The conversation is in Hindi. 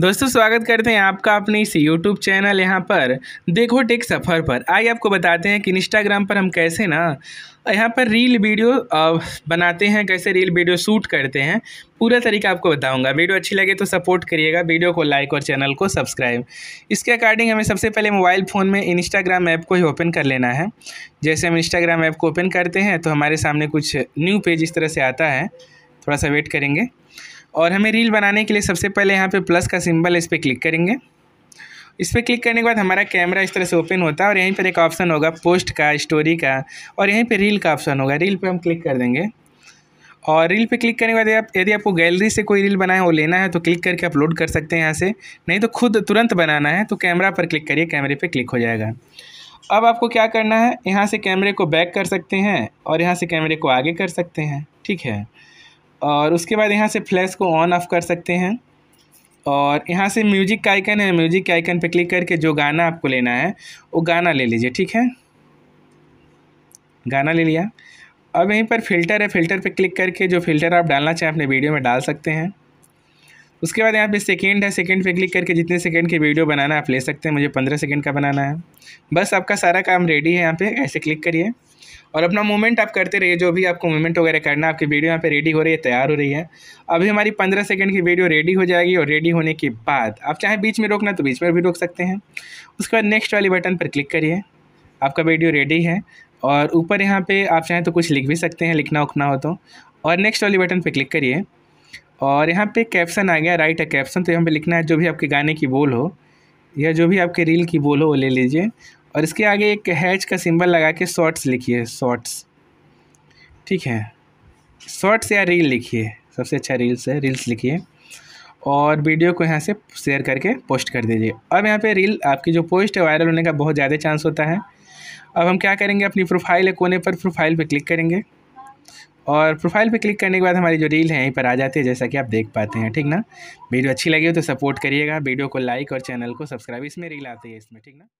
दोस्तों स्वागत करते हैं आपका अपने इस यूट्यूब चैनल यहाँ पर देखो टेक सफ़र पर आइए आपको बताते हैं कि इंस्टाग्राम पर हम कैसे ना यहाँ पर रील वीडियो बनाते हैं कैसे रील वीडियो शूट करते हैं पूरा तरीका आपको बताऊंगा वीडियो अच्छी लगे तो सपोर्ट करिएगा वीडियो को लाइक और चैनल को सब्सक्राइब इसके अकॉर्डिंग हमें सबसे पहले मोबाइल फ़ोन में इंस्टाग्राम ऐप को ही ओपन कर लेना है जैसे हम इंस्टाग्राम ऐप को ओपन करते हैं तो हमारे सामने कुछ न्यू पेज इस तरह से आता है थोड़ा सा वेट करेंगे और हमें रील बनाने के लिए सबसे पहले यहाँ पे प्लस का सिंबल इस पर क्लिक करेंगे इस पर क्लिक करने के बाद हमारा कैमरा इस तरह से ओपन होता है और यहीं पर एक ऑप्शन होगा पोस्ट का स्टोरी का और यहीं पर रील का ऑप्शन होगा रील पर हम क्लिक कर देंगे और रील पे क्लिक करने के बाद आप यदि आपको गैलरी से कोई रील बनाए वो लेना है तो क्लिक करके अपलोड कर सकते हैं यहाँ से नहीं तो खुद तुरंत बनाना है तो कैमरा पर क्लिक करिए कैमरे पर क्लिक हो जाएगा अब आपको क्या करना है यहाँ से कैमरे को बैक कर सकते हैं और यहाँ से कैमरे को आगे कर सकते हैं ठीक है और उसके बाद यहाँ से फ्लैश को ऑन ऑफ कर सकते हैं और यहाँ से म्यूजिक का आइकन है म्यूजिक के आइकन पर क्लिक करके जो गाना आपको लेना है वो गाना ले लीजिए ठीक है गाना ले लिया अब यहीं पर फ़िल्टर है फ़िल्टर पे क्लिक करके जो फ़िल्टर आप डालना चाहें अपने वीडियो में डाल सकते हैं उसके बाद यहाँ पे सेकेंड है सेकेंड पे क्लिक करके जितने सेकेंड के वीडियो बनाना आप ले सकते हैं मुझे पंद्रह सेकेंड का बनाना है बस आपका सारा काम रेडी है यहाँ पे ऐसे क्लिक करिए और अपना मूवमेंट आप करते रहिए जो भी आपको मूवमेंट वगैरह करना आपकी वीडियो यहाँ पे रेडी हो रही है तैयार हो रही है अभी हमारी पंद्रह सेकंड की वीडियो रेडी हो जाएगी और रेडी होने के बाद आप चाहे बीच में रोकना तो बीच में भी रोक सकते हैं उसके बाद नेक्स्ट वाली बटन पर क्लिक करिए आपका वीडियो रेडी है और ऊपर यहाँ पर आप चाहें तो कुछ लिख भी सकते हैं लिखना उखना हो तो और नेक्स्ट वाली बटन पर क्लिक करिए और यहाँ पर कैप्सन आ गया राइट है कैप्सन तो यहाँ पर लिखना है जो भी आपके गाने की बोल हो या जो भी आपके रील की बोल हो वो ले लीजिए और इसके आगे एक हैच का सिंबल लगा के शॉर्ट्स लिखिए शॉर्ट्स ठीक है शॉर्ट्स या रील लिखिए सबसे अच्छा रील्स है रील्स लिखिए और वीडियो को यहाँ से शेयर करके पोस्ट कर दीजिए अब यहाँ पे रील आपकी जो पोस्ट है वायरल होने का बहुत ज़्यादा चांस होता है अब हम क्या करेंगे अपनी प्रोफाइल है कोने पर प्रोफाइल पे क्लिक करेंगे और प्रोफाइल पे क्लिक करने के बाद हमारी जो रील है यहीं पर आ जाती है जैसा कि आप देख पाते हैं ठीक ना वीडियो अच्छी लगी हो तो सपोर्ट करिएगा वीडियो को लाइक और चैनल को सब्सक्राइब इसमें रील आती है इसमें ठीक ना